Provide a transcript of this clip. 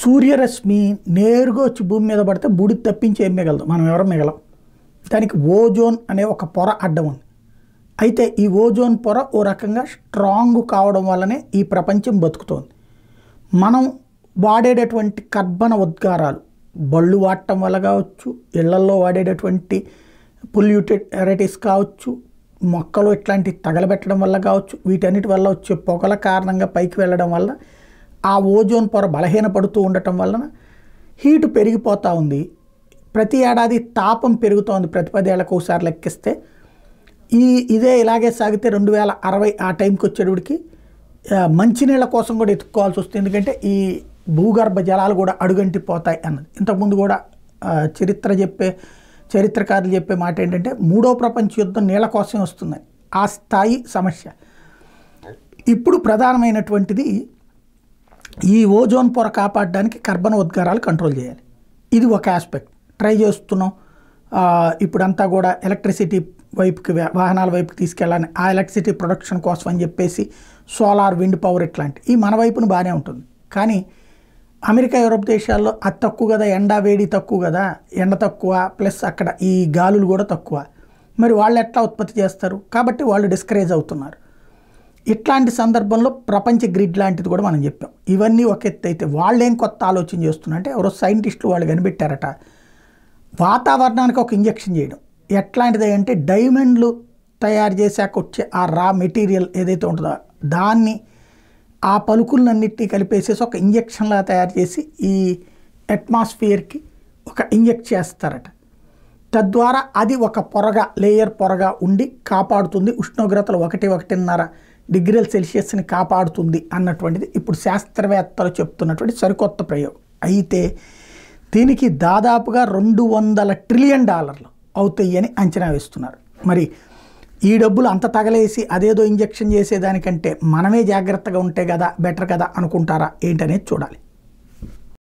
సూర్యరశ్మి నేరుగా వచ్చి భూమి మీద పడితే బుడి తప్పించి ఏం మిగలదు మనం ఎవరు మిగలం దానికి ఓజోన్ అనే ఒక పొర అడ్డం ఉంది అయితే ఈ ఓజోన్ పొర ఓ రకంగా స్ట్రాంగ్ కావడం వల్లనే ఈ ప్రపంచం బతుకుతోంది మనం వాడేటటువంటి కర్బన ఉద్గారాలు బళ్ళు వాడటం వల్ల కావచ్చు ఇళ్లల్లో వాడేటటువంటి పొల్యూటెడ్ వెరైటీస్ కావచ్చు మొక్కలు ఇట్లాంటివి తగలబెట్టడం వల్ల కావచ్చు వీటన్నిటి వల్ల వచ్చే పొగల కారణంగా పైకి వెళ్ళడం వల్ల ఆ ఓజోన్ పొర బలహీనపడుతూ ఉండటం వలన హీటు పెరిగిపోతూ ఉంది ప్రతి ఏడాది తాపం పెరుగుతోంది ప్రతి పదేళ్లకు ఒకసారి లెక్కిస్తే ఈ ఇదే ఇలాగే సాగితే రెండు వేల అరవై ఆ టైంకి వచ్చేటప్పటికి మంచినీళ్ళ కోసం కూడా ఎత్తుక్కోవాల్సి వస్తుంది ఎందుకంటే ఈ భూగర్భ జలాలు కూడా అడుగంటిపోతాయి అన్నది ఇంతకుముందు కూడా చరిత్ర చెప్పే చరిత్రకారులు చెప్పే మాట ఏంటంటే మూడో ప్రపంచ యుద్ధం నీళ్ళ కోసమే వస్తుందని ఆ స్థాయి సమస్య ఇప్పుడు ప్రధానమైనటువంటిది ఈ ఓజోన్ పొర కాపాడడానికి కర్బన ఉద్గారాలు కంట్రోల్ చేయాలి ఇది ఒక ఆస్పెక్ట్ ట్రై చేస్తున్నాం ఇప్పుడంతా కూడా ఎలక్ట్రిసిటీ వైపుకి వాహనాల వైపుకి తీసుకెళ్ళాలని ఆ ఎలక్ట్రిసిటీ ప్రొడక్షన్ కోసం అని చెప్పేసి సోలార్ విండ్ పవర్ ఇట్లాంటి ఈ మన వైపును బాగానే ఉంటుంది కానీ అమెరికా యూరోప్ దేశాల్లో అది తక్కువ కదా ఎండ వేడి తక్కువ కదా ఎండ తక్కువ ప్లస్ అక్కడ ఈ గాలులు కూడా తక్కువ మరి వాళ్ళు ఎట్లా ఉత్పత్తి చేస్తారు కాబట్టి వాళ్ళు డిస్కరేజ్ అవుతున్నారు ఇట్లాంటి సందర్భంలో ప్రపంచ గ్రిడ్ లాంటిది కూడా మనం చెప్పాం ఇవన్నీ ఒక ఎత్తు అయితే వాళ్ళేం కొత్త ఆలోచన చేస్తున్నారంటే ఎవరో సైంటిస్టులు వాళ్ళు కనిపెట్టారట వాతావరణానికి ఒక ఇంజక్షన్ చేయడం ఎట్లాంటిది అంటే డైమండ్లు తయారు చేశాక వచ్చే ఆ రా మెటీరియల్ ఏదైతే ఉంటుందో దాన్ని ఆ పలుకులన్నింటినీ కలిపేసేసి ఒక ఇంజక్షన్లా తయారు చేసి ఈ అట్మాస్ఫియర్కి ఒక ఇంజెక్ట్ చేస్తారట తద్వారా అది ఒక పొరగా లేయర్ పొరగా ఉండి కాపాడుతుంది ఉష్ణోగ్రతలు ఒకటి ఒకటిన్నర డిగ్రీల సెల్సియస్ని కాపాడుతుంది అన్నటువంటిది ఇప్పుడు శాస్త్రవేత్తలు చెప్తున్నటువంటి సరికొత్త ప్రయోగం అయితే దీనికి దాదాపుగా రెండు వందల ట్రిలియన్ డాలర్లు అవుతాయి అని అంచనా వేస్తున్నారు మరి ఈ డబ్బులు అంత తగలేసి అదేదో ఇంజక్షన్ చేసేదానికంటే మనమే జాగ్రత్తగా ఉంటే కదా బెటర్ కదా అనుకుంటారా ఏంటనేది చూడాలి